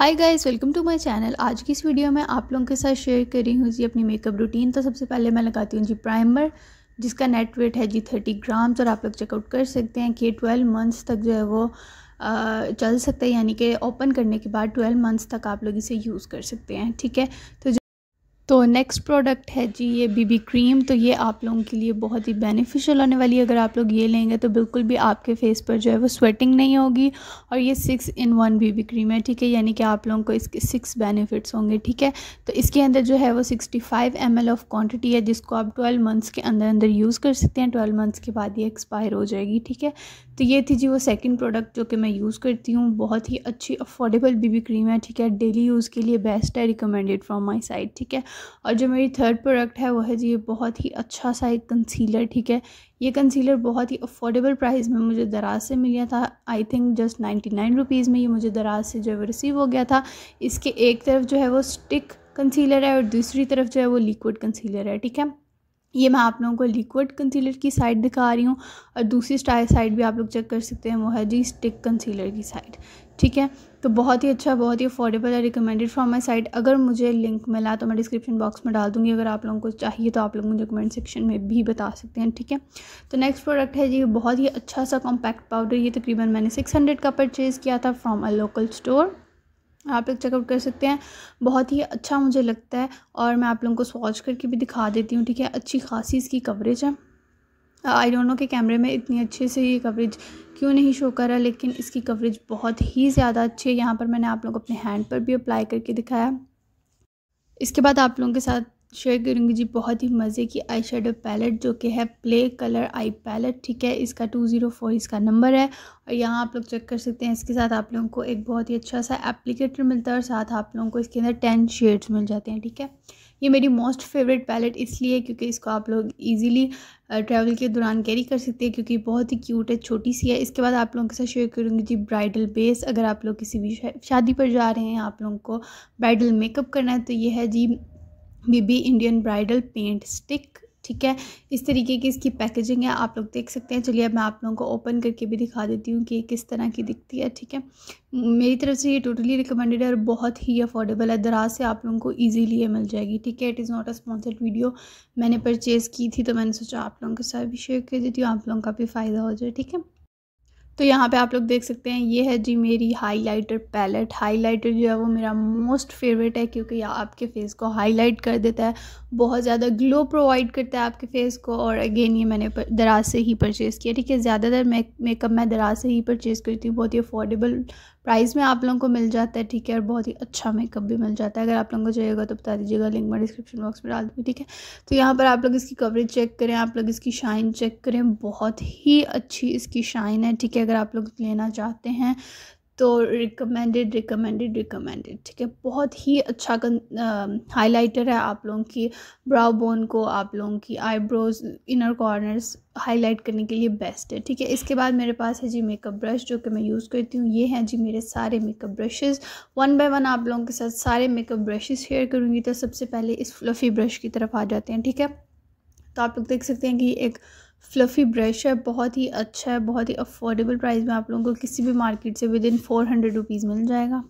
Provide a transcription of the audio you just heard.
hi guys welcome to my channel आज की इस वीडियो में आप लोगों के साथ शेयर कर रही हूँ जी अपनी मेकअप रूटीन तो सबसे पहले मैं लगाती हूँ जी प्राइमर जिसका नेट वेट है जी थर्टी ग्राम्स और आप लोग चेकआउट कर सकते हैं कि ट्वेल्व मंथ्स तक जो है वो चल सकता है यानी कि ओपन करने के बाद ट्वेल्व मंथ्स तक आप लोग इसे यूज़ कर सकते हैं ठीक है तो तो नेक्स्ट प्रोडक्ट है जी ये बीबी क्रीम तो ये आप लोगों के लिए बहुत ही बेनिफिशियल होने वाली है अगर आप लोग ये लेंगे तो बिल्कुल भी आपके फेस पर जो है वो स्वेटिंग नहीं होगी और ये six in one BB cream है ठीक है यानी कि आप लोगों को इसके सिक्स बेनिफिट्स होंगे ठीक है तो इसके अंदर जो है वो sixty five M L of quantity है जिसको आप ट्वेल्व मंथ्स के अंदर अंदर यूज़ कर सकते हैं ट्वेल्व मंथ्स के बाद ये एक्सपायर हो जाएगी ठीक है तो ये थी जी वो सेकंड प्रोडक्ट जो कि मैं यूज़ करती हूँ बहुत ही अच्छी अफोर्डेबल बीबी क्रीम है ठीक है डेली यूज़ के लिए बेस्ट है रिकमेंडेड फ्रॉम माय साइड ठीक है और जो मेरी थर्ड प्रोडक्ट है वो है जी बहुत ही अच्छा सा एक कंसीलर ठीक है ये कंसीलर बहुत ही अफोर्डेबल प्राइस में मुझे दराज से मिला था I think just ninety nine rupees में ये मुझे दराज से जो है रिसीव हो गया था इसके एक तरफ जो है वो स्टिक कंसीलर है और दूसरी तरफ जो है वो लिक्विड कंसीलर है ठीक है ये मैं आप लोगों को लिक्विड कंसीलर की साइड दिखा रही हूँ और दूसरी स्टाइल साइड भी आप लोग चेक कर सकते हैं वो है जी स्टिक कंसीलर की साइड ठीक है तो बहुत ही अच्छा बहुत ही अफोर्डेबल है रिकमेंडेड फ्रॉम माई साइड अगर मुझे लिंक मिला तो मैं डिस्क्रिप्शन बॉक्स में डाल दूँगी अगर आप लोगों को चाहिए तो आप लोग मुझे कमेंट सेक्शन में भी बता सकते हैं ठीक है तो नेक्स्ट प्रोडक्ट है जी बहुत ही अच्छा सा कॉम्पैक्ट पाउडर ये तकरीबन मैंने सिक्स हंड्रेड का परचेज़ किया था फ्रॉम अ लोकल स्टोर आप लोग चेकआउट कर सकते हैं बहुत ही अच्छा मुझे लगता है और मैं आप लोगों को स्वॉच करके भी दिखा देती हूँ ठीक है अच्छी खासी इसकी कवरेज है आई डोंट नो के कैमरे में इतनी अच्छे से ये कवरेज क्यों नहीं शो कर रहा लेकिन इसकी कवरेज बहुत ही ज़्यादा अच्छी है यहाँ पर मैंने आप लोगों को अपने हैंड पर भी अप्लाई करके दिखाया इसके बाद आप लोगों के साथ शेयर करूँगी जी बहुत ही मज़े की आई शेडो पैलेट जो कि है प्ले कलर आई पैलेट ठीक है इसका टू ज़ीरो फोर इसका नंबर है और यहाँ आप लोग चेक कर सकते हैं इसके साथ आप लोगों को एक बहुत ही अच्छा सा एप्लीकेटर मिलता है और साथ आप लोगों को इसके अंदर टेन शेड्स मिल जाते हैं ठीक है ये मेरी मोस्ट फेवरेट पैलेट इसलिए क्योंकि इसको आप लोग इजीली ट्रैवल के दौरान कैरी कर सकते हैं क्योंकि बहुत ही क्यूट है छोटी सी है इसके बाद आप लोगों के साथ शेयर करूँगी जी ब्राइडल बेस अगर आप लोग किसी भी शादी पर जा रहे हैं आप लोगों को ब्राइडल मेकअप करना है तो ये है जी BB Indian bridal paint stick ठीक है इस तरीके की इसकी पैकेजिंग है आप लोग देख सकते हैं चलिए अब मैं आप लोगों को ओपन करके भी दिखा देती हूँ कि ये किस तरह की दिखती है ठीक है मेरी तरफ से ये टोटली रिकमेंडेड है और बहुत ही अफोर्डेबल है दराज से आप लोगों को ईजीली ये मिल जाएगी ठीक है it is not a sponsored video मैंने परचेज़ की थी तो मैंने सोचा आप लोगों के साथ भी शेयर कर देती हूँ आप लोगों का भी फ़ायदा हो जाए ठीक है तो यहाँ पे आप लोग देख सकते हैं ये है जी मेरी हाइलाइटर पैलेट हाइलाइटर जो है वो मेरा मोस्ट फेवरेट है क्योंकि यह आपके फेस को हाईलाइट कर देता है बहुत ज़्यादा ग्लो प्रोवाइड करता है आपके फेस को और अगेन ये मैंने दराज से ही परचेज़ किया ठीक है ज़्यादातर मेकअप मैं दराज से ही परचेज़ करती हूँ बहुत ही अफोर्डेबल प्राइस में आप लोगों को मिल जाता है ठीक है और बहुत ही अच्छा मेकअप भी मिल जाता है अगर आप लोगों को चाहिएगा तो बता दीजिएगा लिंक मैं डिस्क्रिप्शन बॉक्स में डाल दूँगी ठीक है तो यहाँ पर आप लोग इसकी कवरेज चेक करें आप लोग इसकी शाइन चेक करें बहुत ही अच्छी इसकी शाइन है ठीक है अगर आप लोग लेना चाहते हैं तो रिकमेंडेड रिकमेंडेड रिकमेंडेड ठीक है बहुत ही अच्छा हाइलाइटर है आप लोगों की ब्राउ बोन को आप लोगों की आईब्रोज इनर कॉर्नर्स हाईलाइट करने के लिए बेस्ट है ठीक है इसके बाद मेरे पास है जी मेकअप ब्रश जो कि मैं यूज़ करती हूँ ये हैं जी मेरे सारे makeup brushes one by one आप लोगों के साथ सारे मेकअप ब्रशेस शेयर करूँगी तो सबसे पहले इस फ्लफ़ी ब्रश की तरफ आ जाते हैं ठीक है तो आप लोग देख सकते हैं कि एक फ्लफ़ी ब्रश है बहुत ही अच्छा है बहुत ही अफोर्डेबल प्राइस में आप लोगों को किसी भी मार्केट से within four hundred rupees मिल जाएगा